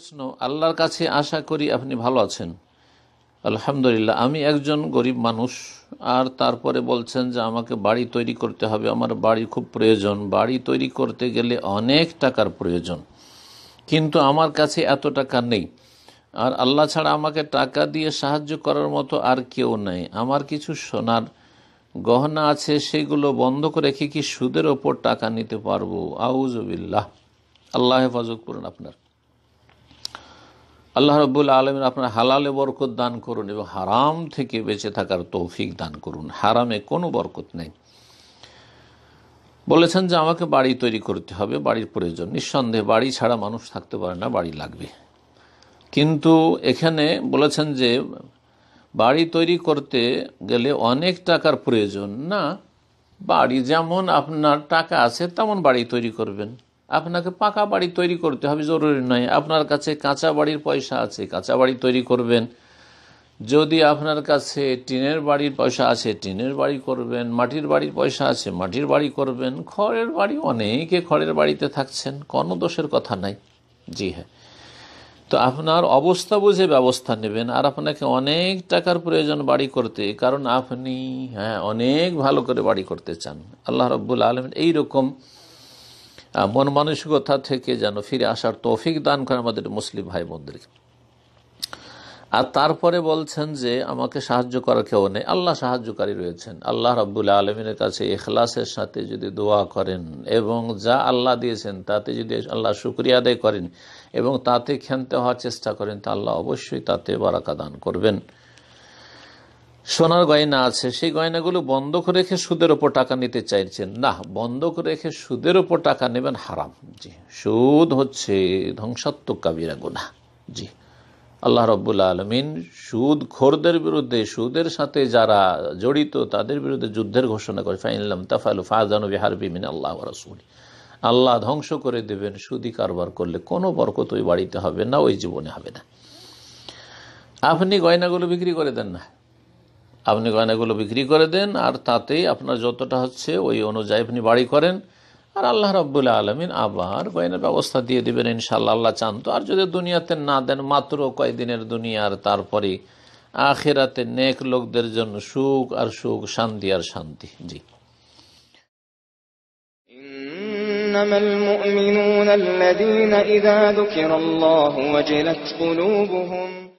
প্রশ্ন আল্লাহর কাছে আশা করি আপনি ভালো আছেন আলহামদুলিল্লাহ আমি একজন গরিব মানুষ আর তারপরে বলছেন যে আমাকে বাড়ি তৈরি করতে হবে আমার বাড়ি খুব প্রয়োজন বাড়ি তৈরি করতে গেলে অনেক টাকার প্রয়োজন কিন্তু আমার কাছে এত টাকা নেই আর আল্লাহ ছাড়া আমাকে টাকা দিয়ে সাহায্য করার মতো আর কেউ নেই আমার কিছু সোনার গহনা আছে সেগুলো বন্ধ রেখে কি সুদের ওপর টাকা নিতে পারবো আউজবিল্লাহ আল্লাহ হেফাজত করুন আপনার আল্লাহ রব্বুল আলমের আপনার হালালে বরকত দান করুন এবং হারাম থেকে বেঁচে থাকার তৌফিক দান করুন হারামে কোনো বরকত নেই বলেছেন যে আমাকে বাড়ি তৈরি করতে হবে বাড়ির প্রয়োজন নিঃসন্দেহে বাড়ি ছাড়া মানুষ থাকতে পারে না বাড়ি লাগবে কিন্তু এখানে বলেছেন যে বাড়ি তৈরি করতে গেলে অনেক টাকার প্রয়োজন না বাড়ি যেমন আপনার টাকা আছে তেমন বাড়ি তৈরি করবেন আপনাকে পাকা বাড়ি তৈরি করতে হবে জরুরি নয় আপনার কাছে কাঁচা বাড়ির পয়সা আছে কাঁচা বাড়ি তৈরি করবেন যদি আপনার কাছে টিনের বাড়ির পয়সা আছে টিনের বাড়ি করবেন মাটির বাড়ির পয়সা আছে মাটির বাড়ি করবেন খড়ের বাড়ি অনেকে খড়ের বাড়িতে থাকছেন কোনো দোষের কথা নাই জি হ্যাঁ তো আপনার অবস্থা বুঝে ব্যবস্থা নেবেন আর আপনাকে অনেক টাকার প্রয়োজন বাড়ি করতে কারণ আপনি হ্যাঁ অনেক ভালো করে বাড়ি করতে চান আল্লাহ রব্বুল আলম এইরকম মন মানসিকতা থেকে যেন ফিরে আসার তৌফিক দান করে আমাদের মুসলিম ভাই বোনদেরকে আর তারপরে বলছেন যে আমাকে সাহায্য করার কেউ নেই আল্লাহ সাহায্যকারী রয়েছেন আল্লাহ রব্বুল্লা আলমিনের কাছে এখলাসের সাথে যদি দোয়া করেন এবং যা আল্লাহ দিয়েছেন তাতে যদি আল্লাহ শুক্রিয়া আদায় করেন এবং তাতে ক্ষান্ত হওয়ার চেষ্টা করেন তা আল্লাহ অবশ্যই তাতে বারাকা দান করবেন সোনার গয়না আছে সেই গয়নাগুলো বন্ধক রেখে সুদের ওপর টাকা নিতে চাইছেন না বন্ধক রেখে সুদের ওপর টাকা নেবেন হারাম জি সুদ হচ্ছে ধ্বংসাত্মক কাবিরা গুণা জি আল্লাহ রব্বুল আলমিন সুদ খোরদের বিরুদ্ধে সুদের সাথে যারা জড়িত তাদের বিরুদ্ধে যুদ্ধের ঘোষণা করে ফাইনলাম তাফালু ফাজানু হারবি মিন আল্লাহ রসুলি আল্লাহ ধ্বংস করে দেবেন সুদি কারবার করলে কোনো বরকত ওই বাড়িতে হবে না ওই জীবনে হবে না আপনি গয়নাগুলো বিক্রি করে দেন না আপনি গয়নাগুলো বিক্রি করে দেন আর তাতেই আপনার যতটা হচ্ছে ওই অনুযায়ী আপনি বাড়ি করেন আর আল্লাহ রব্বুল্লা আলমিন আবার গয়নার ব্যবস্থা দিয়ে দেবেন ইনশাল্লাহ আল্লাহ চান তো আর যদি দুনিয়াতে না দেন মাত্র কয়েকদিনের দুনিয়ার তারপরে আখেরাতে নেক লোকদের জন্য সুখ আর সুখ শান্তি আর শান্তি জি إنما المؤمنون الذين إذا ذكر الله وجلت قلوبهم